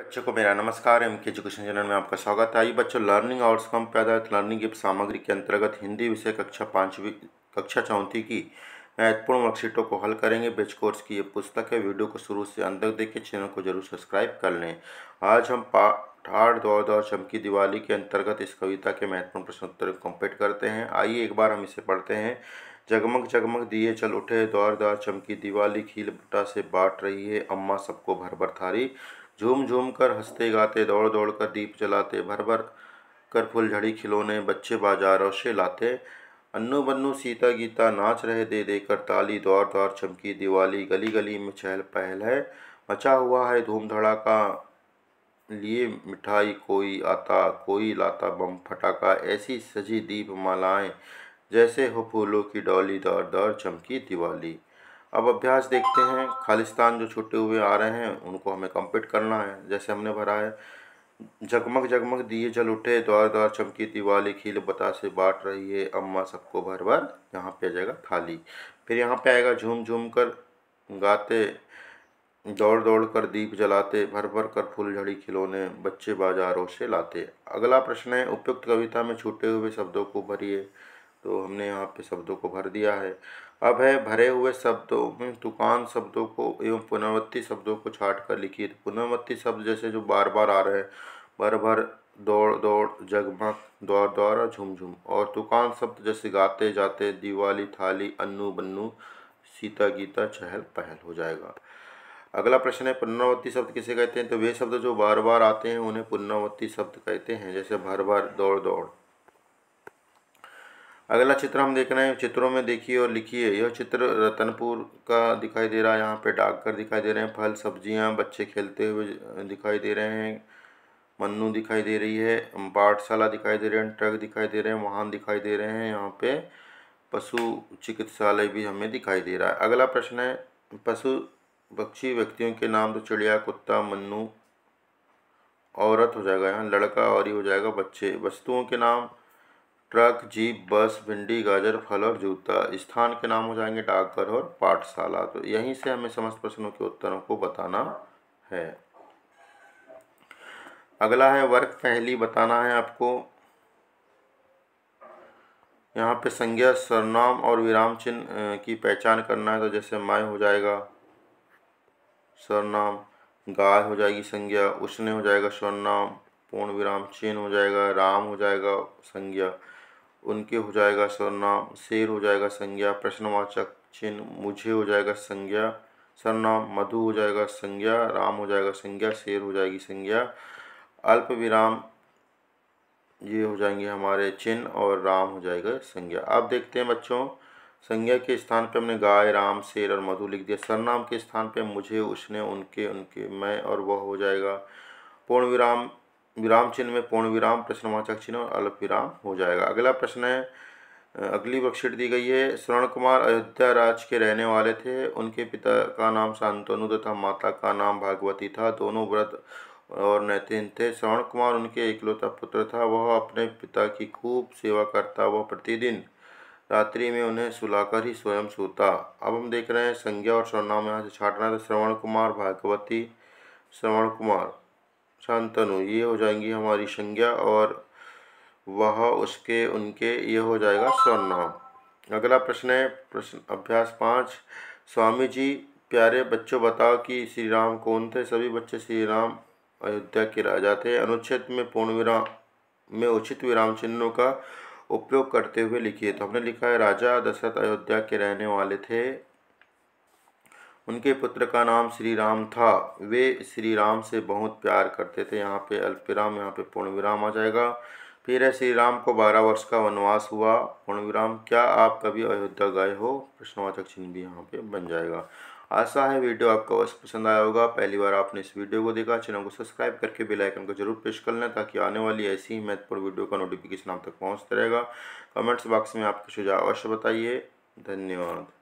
बच्चों को मेरा नमस्कार एम के एजुकेशन चैनल में आपका स्वागत है आइए बच्चों लर्निंग कम पैदा लर्निंग की सामग्री के अंतर्गत हिंदी विषय कक्षा पाँचवीं कक्षा चौथी की महत्वपूर्ण वर्कशीटों को हल करेंगे बेच कोर्स की ये पुस्तक है वीडियो को शुरू से अंत तक देखिए चैनल को जरूर सब्सक्राइब कर लें आज हम पाठाड़ दौर दौर चमकी दिवाली के अंतर्गत इस कविता के महत्वपूर्ण प्रश्नोत्तर को करते हैं आइए एक बार हम इसे पढ़ते हैं जगमग जगमग दिए चल उठे दौर दौर चमकी दिवाली खील बटा से बांट रही है अम्मा सबको भर भर थारी झूम झूम कर हंसते गाते दौड़ दौड़ कर दीप जलाते भर भर कर फुलझड़ी खिलौने बच्चे बाजारों से लाते अन्नू बन्नू सीता गीता नाच रहे दे देकर ताली द्वार द्वार चमकी दिवाली गली गली में चहल पहल है मचा हुआ है धूम धड़ाका लिए मिठाई कोई आता कोई लाता बम फटाका ऐसी सजी दीप मालाएं जैसे हो फूलों की डोली दौर दौर चमकी दिवाली अब अभ्यास देखते हैं खालिस्तान जो छुटे हुए आ रहे हैं उनको हमें कम्पीट करना है जैसे हमने भरा है जगमग जगमग दिए जल उठे द्वार द्वार चमकी दिवाली खील से बांट रही है अम्मा सबको भर भर यहाँ पे आ जाएगा थाली फिर यहाँ पे आएगा झूम झूम कर गाते दौड़ दौड़ कर दीप जलाते भर भर कर फूलझड़ी खिलौने बच्चे बाजारों से लाते अगला प्रश्न है उपयुक्त कविता में छूटे हुए शब्दों को भरिए तो हमने यहाँ पे शब्दों को भर दिया है अभय भरे हुए शब्दों में दुकान शब्दों को एवं पुनर्वत्ती शब्दों को छाट कर लिखिए तो पुनर्वत्ती शब्द जैसे जो बार बार आ रहे हैं भर भर दौड़ दौड़ जगमग दौड़ द्वारा और झुमझुम और दुकान शब्द जैसे गाते जाते दिवाली थाली अन्नू बन्नू सीता गीता चहल पहल हो जाएगा अगला प्रश्न है पुनरावृत्ति शब्द किसे कहते हैं तो वे शब्द जो बार बार आते हैं उन्हें पुनरावृत्ति शब्द कहते हैं जैसे भर भर दौड़ दौड़ अगला चित्र हम देख रहे हैं चित्रों में देखिए और लिखिए यह चित्र रतनपुर का दिखाई दे रहा है यहाँ पे डाकघर दिखाई दे रहे हैं फल सब्जियाँ बच्चे खेलते हुए दिखाई दे रहे हैं मन्नू दिखाई दे रही है पाठशाला दिखाई दे रहे हैं ट्रक दिखाई दे रहे हैं वाहन दिखाई दे रहे हैं यहाँ पे पशु चिकित्सालय भी हमें दिखाई दे रहा है अगला प्रश्न है पशु पक्षी व्यक्तियों के नाम तो चिड़िया कुत्ता मन्नू औरत हो जाएगा यहाँ लड़का और ही हो जाएगा बच्चे वस्तुओं के नाम ट्रक जीप बस भिंडी गाजर फल और जूता स्थान के नाम हो जाएंगे डाकघर और पाठशाला तो यहीं से हमें समस्त प्रश्नों के उत्तरों को बताना है अगला है वर्ग पहली बताना है आपको यहाँ पे संज्ञा सरनाम और विराम चिन्ह की पहचान करना है तो जैसे माय हो जाएगा सरनाम गाय हो जाएगी संज्ञा उसने हो जाएगा सरनाम पूर्ण विराम चिन्ह हो जाएगा राम हो जाएगा संज्ञा उनके हो जाएगा सरनाम शेर हो जाएगा संज्ञा प्रश्नवाचक चिन्ह मुझे हो जाएगा संज्ञा सरनाम मधु हो जाएगा संज्ञा राम हो जाएगा संज्ञा शेर हो जाएगी संज्ञा अल्प विराम ये हो जाएंगे हमारे चिन्ह और राम हो जाएगा संज्ञा अब देखते हैं बच्चों संज्ञा के स्थान पे हमने गाय राम शेर और मधु लिख दिया सरनाम के स्थान पे मुझे उसने उनके उनके मैं और वह हो जाएगा पूर्ण विराम विराम चिन्ह में पूर्ण विराम प्रश्नवाचक चिन्ह और अल्प विराम हो जाएगा अगला प्रश्न है अगली वर्कशीट दी गई है स्वर्ण कुमार अयोध्या राज के रहने वाले थे उनके पिता का नाम शांतनु तथा माता का नाम भागवती था दोनों व्रत और नैतिन थे श्रवण कुमार उनके इकलौता पुत्र था वह अपने पिता की खूब सेवा करता वह प्रतिदिन रात्रि में उन्हें सुलाकर ही स्वयं सोता अब हम देख रहे हैं संज्ञा और स्वर्णाम यहाँ से छाटना था तो श्रवण कुमार भागवती श्रवण कुमार शांतनु ये हो जाएंगी हमारी संज्ञा और वह उसके उनके ये हो जाएगा सर्वनाम अगला प्रश्न है प्रश्न अभ्यास पाँच स्वामी जी प्यारे बच्चों बताओ कि श्री राम कौन थे सभी बच्चे श्री राम अयोध्या के राजा थे अनुच्छेद में पूर्ण विराम में उचित विराम चिन्हों का उपयोग करते हुए लिखिए तो हमने लिखा है राजा दशरथ अयोध्या के रहने वाले थे उनके पुत्र का नाम श्री राम था वे श्री राम से बहुत प्यार करते थे यहाँ पे विराम यहाँ पे पूर्णविराम आ जाएगा फिर श्री राम को बारह वर्ष का वनवास हुआ पूर्णविराम क्या आप कभी अयोध्या गए हो प्रश्नवाचक चिन्ह भी यहाँ पे बन जाएगा आशा है वीडियो आपको अवश्य पसंद आया होगा पहली बार आपने इस वीडियो को देखा चैनल को सब्सक्राइब करके बेल आइकन को जरूर प्रेस कर लें ताकि आने वाली ऐसी ही महत्वपूर्ण वीडियो का नोटिफिकेशन आप तक पहुँचता रहेगा कमेंट्स बॉक्स में आपके सुझाव अवश्य बताइए धन्यवाद